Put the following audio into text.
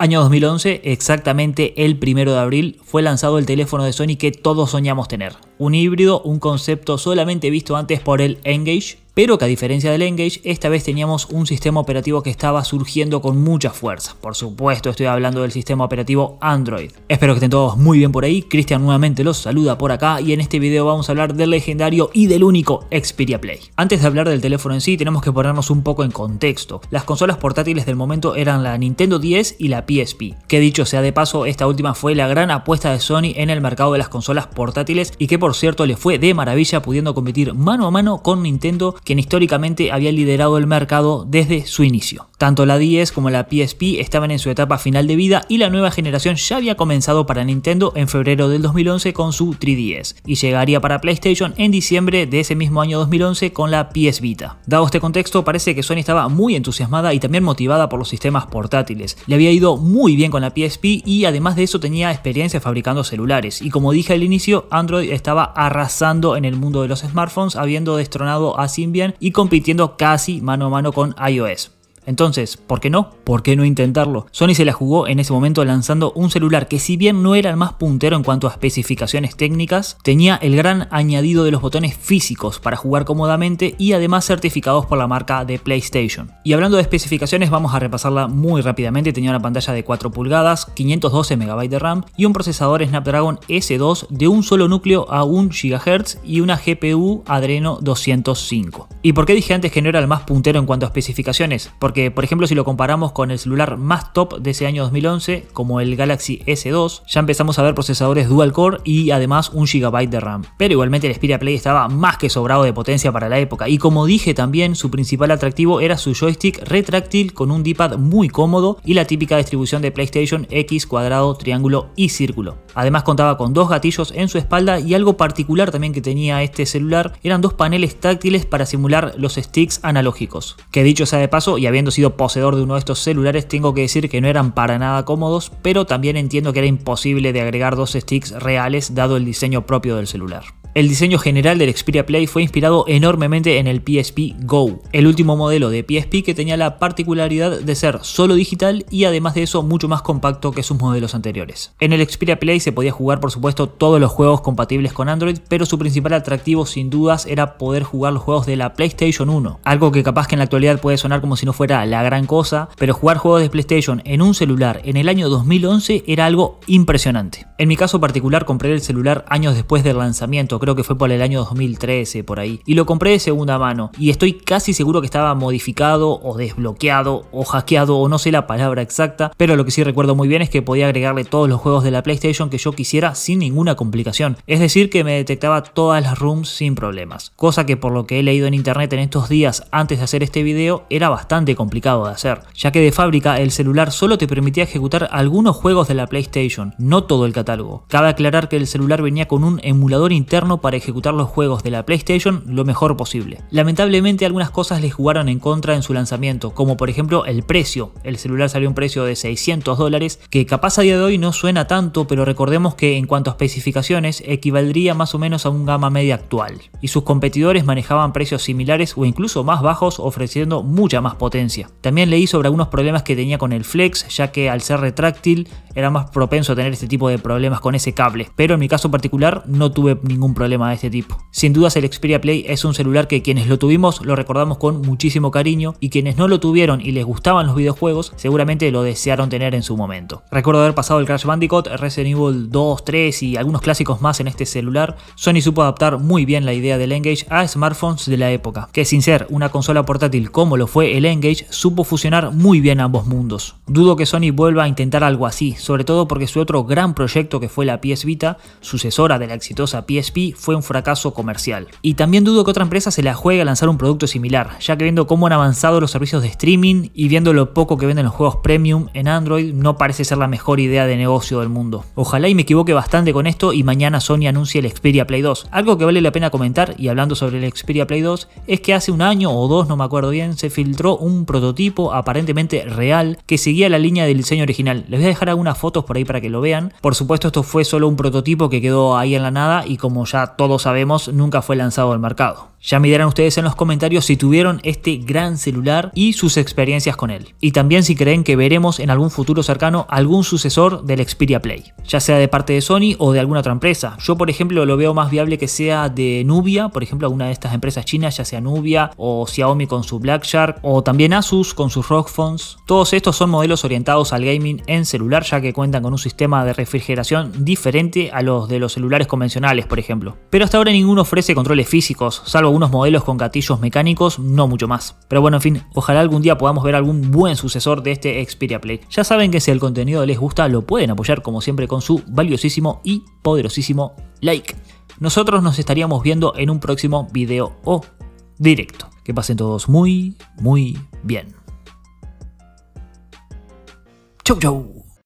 Año 2011, exactamente el primero de abril, fue lanzado el teléfono de Sony que todos soñamos tener. Un híbrido, un concepto solamente visto antes por el Engage, pero que a diferencia del Engage, esta vez teníamos un sistema operativo que estaba surgiendo con mucha fuerza. Por supuesto, estoy hablando del sistema operativo Android. Espero que estén todos muy bien por ahí, Cristian nuevamente los saluda por acá y en este video vamos a hablar del legendario y del único Xperia Play. Antes de hablar del teléfono en sí, tenemos que ponernos un poco en contexto. Las consolas portátiles del momento eran la Nintendo 10 y la PSP, que dicho sea de paso, esta última fue la gran apuesta de Sony en el mercado de las consolas portátiles y que por cierto le fue de maravilla pudiendo competir mano a mano con Nintendo quien históricamente había liderado el mercado desde su inicio. Tanto la DS como la PSP estaban en su etapa final de vida y la nueva generación ya había comenzado para Nintendo en febrero del 2011 con su 3DS y llegaría para PlayStation en diciembre de ese mismo año 2011 con la PS Vita. Dado este contexto, parece que Sony estaba muy entusiasmada y también motivada por los sistemas portátiles. Le había ido muy bien con la PSP y además de eso tenía experiencia fabricando celulares y como dije al inicio, Android estaba arrasando en el mundo de los smartphones habiendo destronado a Symbian y compitiendo casi mano a mano con iOS. Entonces, ¿por qué no? ¿Por qué no intentarlo? Sony se la jugó en ese momento lanzando un celular que si bien no era el más puntero en cuanto a especificaciones técnicas, tenía el gran añadido de los botones físicos para jugar cómodamente y además certificados por la marca de PlayStation. Y hablando de especificaciones, vamos a repasarla muy rápidamente. Tenía una pantalla de 4 pulgadas, 512 MB de RAM y un procesador Snapdragon S2 de un solo núcleo a 1 GHz y una GPU Adreno 205. ¿Y por qué dije antes que no era el más puntero en cuanto a especificaciones? Porque, por ejemplo, si lo comparamos con el celular más top de ese año 2011, como el Galaxy S2, ya empezamos a ver procesadores dual core y además un GB de RAM. Pero igualmente el Xperia Play estaba más que sobrado de potencia para la época, y como dije también, su principal atractivo era su joystick retráctil con un D-pad muy cómodo y la típica distribución de PlayStation X cuadrado, triángulo y círculo. Además contaba con dos gatillos en su espalda y algo particular también que tenía este celular eran dos paneles táctiles para simular los sticks analógicos, que dicho sea de paso, y habiendo sido poseedor de uno de estos celulares, tengo que decir que no eran para nada cómodos, pero también entiendo que era imposible de agregar dos sticks reales dado el diseño propio del celular. El diseño general del Xperia Play fue inspirado enormemente en el PSP Go, el último modelo de PSP que tenía la particularidad de ser solo digital y además de eso mucho más compacto que sus modelos anteriores. En el Xperia Play se podía jugar por supuesto todos los juegos compatibles con Android, pero su principal atractivo sin dudas era poder jugar los juegos de la PlayStation 1, algo que capaz que en la actualidad puede sonar como si no fuera la gran cosa, pero jugar juegos de PlayStation en un celular en el año 2011 era algo impresionante. En mi caso particular compré el celular años después del lanzamiento, que fue por el año 2013 por ahí, y lo compré de segunda mano y estoy casi seguro que estaba modificado o desbloqueado o hackeado o no sé la palabra exacta, pero lo que sí recuerdo muy bien es que podía agregarle todos los juegos de la PlayStation que yo quisiera sin ninguna complicación, es decir que me detectaba todas las rooms sin problemas, cosa que por lo que he leído en internet en estos días antes de hacer este video era bastante complicado de hacer, ya que de fábrica el celular solo te permitía ejecutar algunos juegos de la PlayStation, no todo el catálogo. Cabe aclarar que el celular venía con un emulador interno para ejecutar los juegos de la PlayStation lo mejor posible. Lamentablemente algunas cosas les jugaron en contra en su lanzamiento, como por ejemplo el precio. El celular salió a un precio de 600 dólares, que capaz a día de hoy no suena tanto, pero recordemos que en cuanto a especificaciones equivaldría más o menos a un gama media actual. Y sus competidores manejaban precios similares o incluso más bajos ofreciendo mucha más potencia. También leí sobre algunos problemas que tenía con el Flex, ya que al ser retráctil era más propenso a tener este tipo de problemas con ese cable, pero en mi caso particular no tuve ningún problema de este tipo. Sin dudas el Xperia Play es un celular que quienes lo tuvimos lo recordamos con muchísimo cariño y quienes no lo tuvieron y les gustaban los videojuegos seguramente lo desearon tener en su momento. Recuerdo haber pasado el Crash Bandicoot, Resident Evil 2, 3 y algunos clásicos más en este celular. Sony supo adaptar muy bien la idea del Engage a smartphones de la época, que sin ser una consola portátil como lo fue el Engage supo fusionar muy bien ambos mundos. Dudo que Sony vuelva a intentar algo así, sobre todo porque su otro gran proyecto que fue la PS Vita, sucesora de la exitosa PSP, fue un fracaso comercial. Y también dudo que otra empresa se la juegue a lanzar un producto similar, ya que viendo cómo han avanzado los servicios de streaming y viendo lo poco que venden los juegos premium en Android, no parece ser la mejor idea de negocio del mundo. Ojalá y me equivoque bastante con esto y mañana Sony anuncie el Xperia Play 2. Algo que vale la pena comentar, y hablando sobre el Xperia Play 2, es que hace un año o dos, no me acuerdo bien, se filtró un prototipo aparentemente real que seguía la línea del diseño original. Les voy a dejar algunas fotos por ahí para que lo vean. Por supuesto, esto fue solo un prototipo que quedó ahí en la nada y como ya todos sabemos, nunca fue lanzado al mercado. Ya me dirán ustedes en los comentarios si tuvieron este gran celular y sus experiencias con él. Y también si creen que veremos en algún futuro cercano algún sucesor del Xperia Play, ya sea de parte de Sony o de alguna otra empresa. Yo por ejemplo lo veo más viable que sea de Nubia, por ejemplo alguna de estas empresas chinas, ya sea Nubia o Xiaomi con su Black Shark o también Asus con sus ROG Phones. Todos estos son modelos orientados al gaming en celular ya que cuentan con un sistema de refrigeración diferente a los de los celulares convencionales por ejemplo. Pero hasta ahora ninguno ofrece controles físicos, salvo algunos modelos con gatillos mecánicos, no mucho más. Pero bueno, en fin, ojalá algún día podamos ver algún buen sucesor de este Xperia Play. Ya saben que si el contenido les gusta, lo pueden apoyar como siempre con su valiosísimo y poderosísimo like. Nosotros nos estaríamos viendo en un próximo video o directo. Que pasen todos muy, muy bien. Chau, chau.